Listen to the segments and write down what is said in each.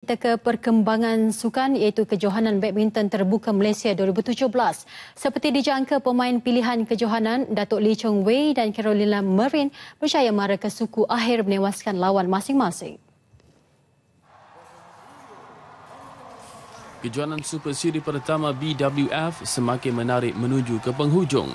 Kita ke perkembangan sukan iaitu Kejohanan Badminton Terbuka Malaysia 2017. Seperti dijangka pemain pilihan Kejohanan, Datuk Lee Chong Wei dan Carolina Marin percaya mara ke suku akhir menewaskan lawan masing-masing. Kejohanan Super Series pertama BWF semakin menarik menuju ke penghujung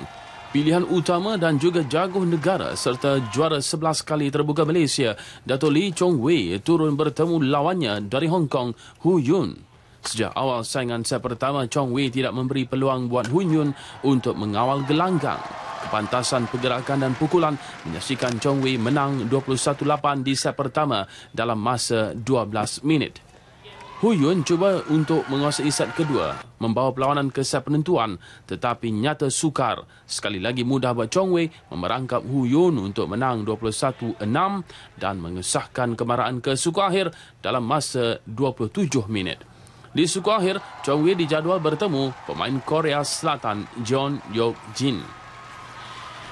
pilihan utama dan juga jago negara serta juara 11 kali terbuka Malaysia, Dato' Lee Chong Wei turun bertemu lawannya dari Hong Kong, Hu Yun. Sejak awal saingan set pertama, Chong Wei tidak memberi peluang buat Hu Yun untuk mengawal gelanggang. Kepantasan pergerakan dan pukulan menyaksikan Chong Wei menang 21-8 di set pertama dalam masa 12 minit. Huyun cuba untuk menguasai set kedua, membawa perlawanan ke set penentuan tetapi nyata sukar. Sekali lagi mudah buat Chong Wei memerangkap Huyun untuk menang 21-6 dan mengesahkan kemarahan ke suku akhir dalam masa 27 minit. Di suku akhir, Chong Wei dijadual bertemu pemain Korea Selatan John Yeok Jin.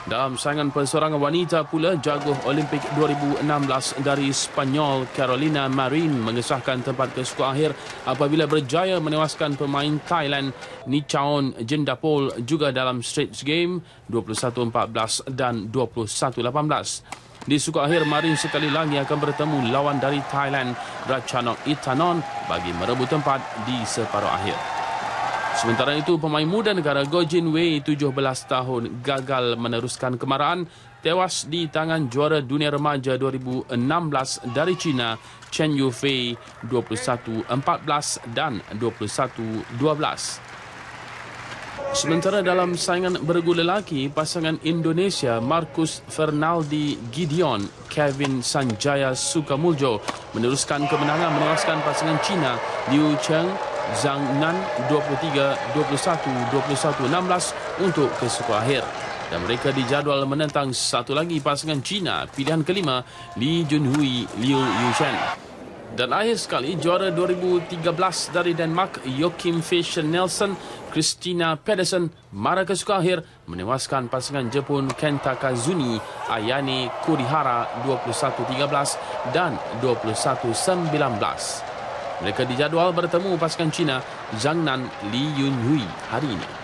Dalam saingan pensorangan wanita pula, jaguh Olimpik 2016 dari Spanyol Carolina Marin mengesahkan tempat ke akhir apabila berjaya menewaskan pemain Thailand Nichaon Jendapol juga dalam straight game 21-14 dan 21-18. Di suku akhir, Marin sekali lagi akan bertemu lawan dari Thailand, Ratchanok Itanon bagi merebut tempat di separuh akhir. Sementara itu, pemain muda negara Gojin Wei, 17 tahun, gagal meneruskan kemarahan tewas di tangan juara dunia remaja 2016 dari China, Chen Yufei, 21-14 dan 21-12. Sementara dalam saingan bergu lelaki, pasangan Indonesia Marcus Fernaldi Gideon, Kevin Sanjaya Sukamuljo meneruskan kemenangan menewaskan pasangan China Liu Cheng 21-14. 21-12. Zhang Nan 23 21 21-16 untuk kesukuan akhir. Dan mereka dijadual menentang satu lagi pasangan China pilihan kelima Li Junhui Liu Yushan. Dan akhir sekali, juara 2013 dari Denmark, Joachim Fischer Nelson, Christina Pedersen, mara kesukaan akhir, menewaskan pasangan Jepun Kenta Kazuni, Ayane Kurihara 21-13 dan 21-19. Mereka dijadual bertemu pasukan China Zhang Nan Li Yunhui hari ini.